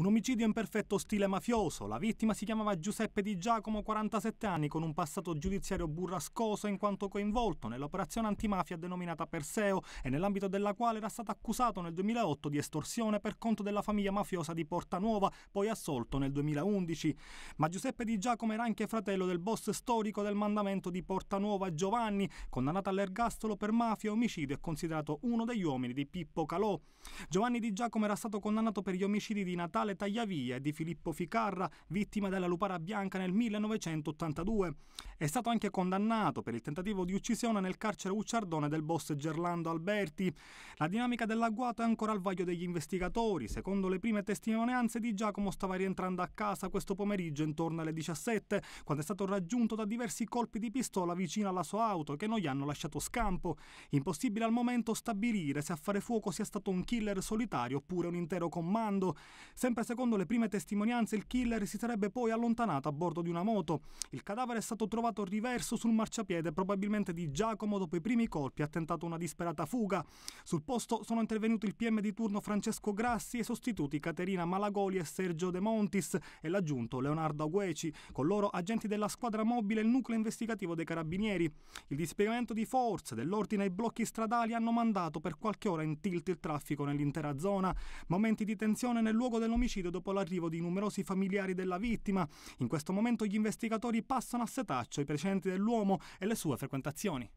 Un omicidio imperfetto stile mafioso. La vittima si chiamava Giuseppe Di Giacomo, 47 anni, con un passato giudiziario burrascoso in quanto coinvolto nell'operazione antimafia denominata Perseo e nell'ambito della quale era stato accusato nel 2008 di estorsione per conto della famiglia mafiosa di Porta Nuova, poi assolto nel 2011. Ma Giuseppe Di Giacomo era anche fratello del boss storico del mandamento di Porta Nuova Giovanni, condannato all'ergastolo per mafia e omicidio e considerato uno degli uomini di Pippo Calò. Giovanni Di Giacomo era stato condannato per gli omicidi di Natale generale Tagliavia e di Filippo Ficarra, vittima della lupara bianca nel 1982. È stato anche condannato per il tentativo di uccisione nel carcere Ucciardone del boss Gerlando Alberti. La dinamica dell'agguato è ancora al vaglio degli investigatori. Secondo le prime testimonianze di Giacomo stava rientrando a casa questo pomeriggio intorno alle 17, quando è stato raggiunto da diversi colpi di pistola vicino alla sua auto che non gli hanno lasciato scampo. Impossibile al momento stabilire se a fare fuoco sia stato un killer solitario oppure un intero comando. Sembra Sempre secondo le prime testimonianze, il killer si sarebbe poi allontanato a bordo di una moto. Il cadavere è stato trovato riverso sul marciapiede, probabilmente di Giacomo, dopo i primi colpi ha tentato una disperata fuga. Sul posto sono intervenuti il PM di turno Francesco Grassi e i sostituti Caterina Malagoli e Sergio De Montis e l'aggiunto Leonardo Agueci, con loro agenti della squadra mobile e il nucleo investigativo dei carabinieri. Il dispiegamento di forze, dell'ordine ai blocchi stradali hanno mandato per qualche ora in tilt il traffico nell'intera zona. Momenti di tensione nel luogo dell'omicidio omicidio dopo l'arrivo di numerosi familiari della vittima. In questo momento gli investigatori passano a setaccio i precedenti dell'uomo e le sue frequentazioni.